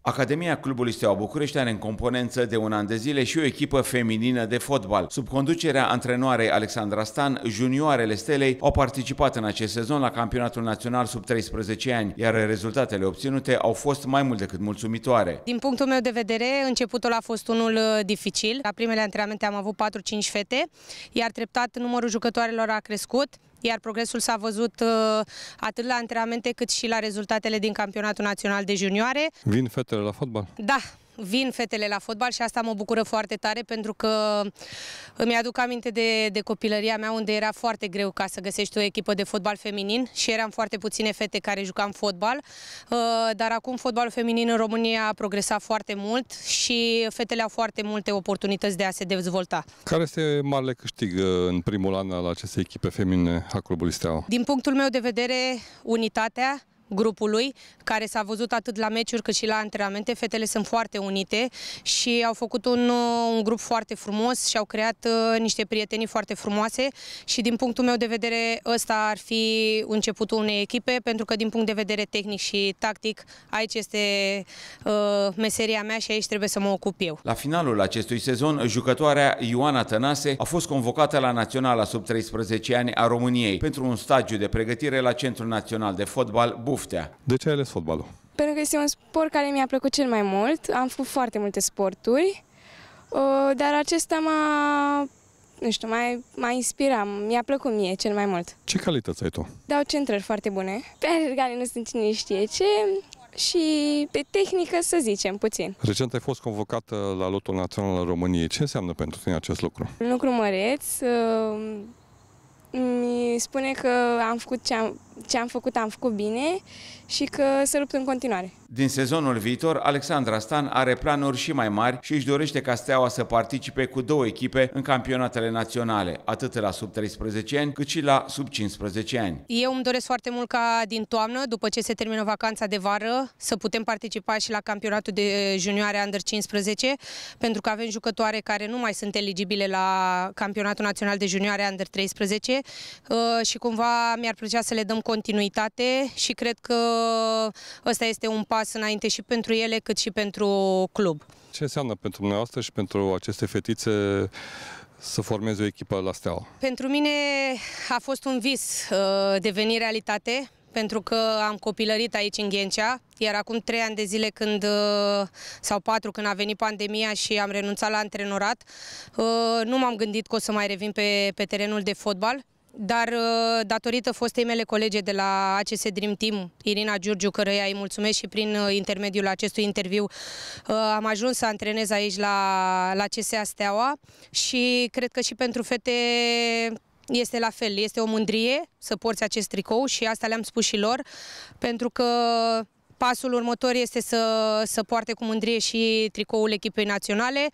Academia Clubului Steaua București are în componență de un an de zile și o echipă feminină de fotbal. Sub conducerea antrenoarei Alexandra Stan, junioarele Stelei au participat în acest sezon la campionatul național sub 13 ani, iar rezultatele obținute au fost mai mult decât mulțumitoare. Din punctul meu de vedere, începutul a fost unul uh, dificil. La primele antrenamente am avut 4-5 fete, iar treptat numărul jucătoarelor a crescut iar progresul s-a văzut uh, atât la antrenamente cât și la rezultatele din campionatul național de junioare. Vin fetele la fotbal? Da, vin fetele la fotbal și asta mă bucură foarte tare pentru că îmi aduc aminte de, de copilăria mea unde era foarte greu ca să găsești o echipă de fotbal feminin și eram foarte puține fete care jucam fotbal, uh, dar acum fotbalul feminin în România a progresat foarte mult și fetele au foarte multe oportunități de a se dezvolta. Care este marele câștig uh, în primul an al acestei echipe feminine a Clubului Steaua? Din punctul meu de vedere, unitatea, grupului, care s-a văzut atât la meciuri cât și la antrenamente. Fetele sunt foarte unite și au făcut un, uh, un grup foarte frumos și au creat uh, niște prietenii foarte frumoase și din punctul meu de vedere ăsta ar fi începutul unei echipe, pentru că din punct de vedere tehnic și tactic aici este uh, meseria mea și aici trebuie să mă ocup eu. La finalul acestui sezon, jucătoarea Ioana Tănase a fost convocată la Naționala sub 13 ani a României pentru un stagiu de pregătire la Centrul Național de Fotbal Buf oftea. De ce ai ales fotbalul? Pentru că este un sport care mi-a plăcut cel mai mult. Am făcut foarte multe sporturi, uh, dar acesta m-a nu știu, mai, m-a inspirat, mi-a plăcut mie cel mai mult. Ce calități ai tu? Dau centrări foarte bune, pe alergare nu sunt cine știe ce și pe tehnică să zicem puțin. Recent ai fost convocată la lotul național al României. Ce înseamnă pentru tine acest lucru? Un lucru măreț. Uh, mi spune că am făcut ce am, ce am făcut, am făcut bine și că se luptă în continuare. Din sezonul viitor, Alexandra Stan are planuri și mai mari și își dorește ca Steaua să participe cu două echipe în campionatele naționale, atât la sub 13 ani, cât și la sub 15 ani. Eu îmi doresc foarte mult ca din toamnă, după ce se termină vacanța de vară, să putem participa și la campionatul de junioare under 15, pentru că avem jucătoare care nu mai sunt eligibile la campionatul național de junioare under 13 uh, și cumva mi-ar plăcea să le dăm continuitate și cred că ăsta este un pas înainte și pentru ele, cât și pentru club. Ce înseamnă pentru dumneavoastră și pentru aceste fetițe să formeze o echipă la Steaua? Pentru mine a fost un vis uh, devenit realitate, pentru că am copilărit aici în Ghencea, iar acum trei ani de zile când, uh, sau patru când a venit pandemia și am renunțat la antrenorat, uh, nu m-am gândit că o să mai revin pe, pe terenul de fotbal dar uh, datorită fostei mele colege de la ACS Dream Team, Irina Giurgiu, căreia îi mulțumesc și prin uh, intermediul acestui interviu, uh, am ajuns să antrenez aici la, la CSA Steaua și cred că și pentru fete este la fel, este o mândrie să porți acest tricou și asta le-am spus și lor, pentru că pasul următor este să, să poarte cu mândrie și tricoul echipei naționale.